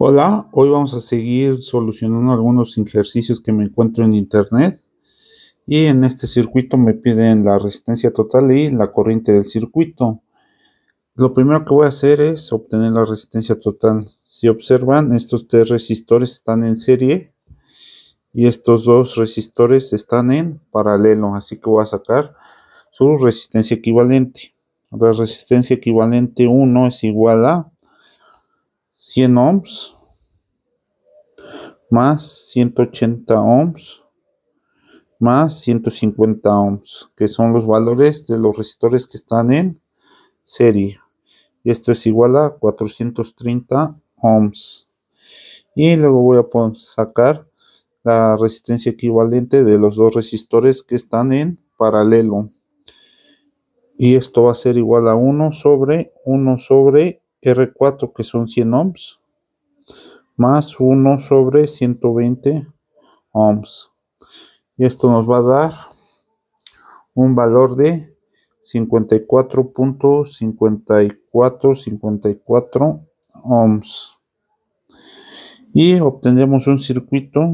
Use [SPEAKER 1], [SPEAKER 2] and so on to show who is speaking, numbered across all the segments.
[SPEAKER 1] Hola, hoy vamos a seguir solucionando algunos ejercicios que me encuentro en internet y en este circuito me piden la resistencia total y la corriente del circuito. Lo primero que voy a hacer es obtener la resistencia total. Si observan, estos tres resistores están en serie y estos dos resistores están en paralelo, así que voy a sacar su resistencia equivalente. La resistencia equivalente 1 es igual a 100 ohms más 180 ohms más 150 ohms, que son los valores de los resistores que están en serie. Esto es igual a 430 ohms. Y luego voy a sacar la resistencia equivalente de los dos resistores que están en paralelo. Y esto va a ser igual a 1 sobre 1 sobre R4 que son 100 ohms más 1 sobre 120 ohms y esto nos va a dar un valor de 54.5454 ohms y obtendremos un circuito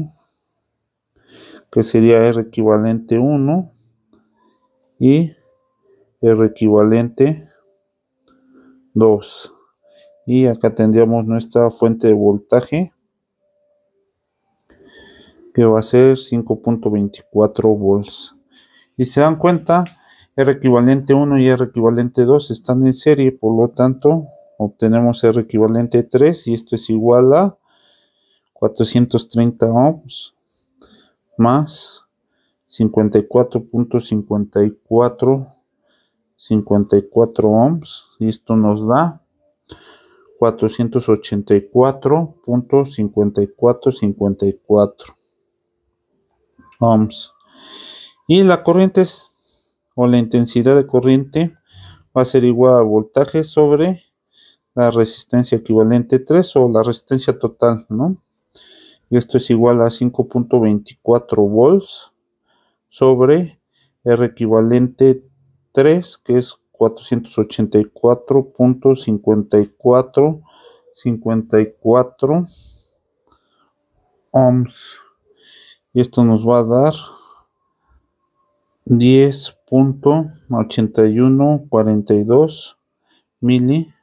[SPEAKER 1] que sería R equivalente 1 y R equivalente 2 y acá tendríamos nuestra fuente de voltaje que va a ser 5.24 volts y se dan cuenta R equivalente 1 y R equivalente 2 están en serie por lo tanto obtenemos R equivalente 3 y esto es igual a 430 ohms más 54.54 54 ohms y esto nos da 484.5454 ohms. Y la corriente o la intensidad de corriente va a ser igual a voltaje sobre la resistencia equivalente 3 o la resistencia total, Y esto es igual a 5.24 volts sobre R equivalente 3, que es cuatrocientos ochenta y cuatro cincuenta y cuatro cincuenta y cuatro ohms y esto nos va a dar diez punto ochenta y uno cuarenta y dos m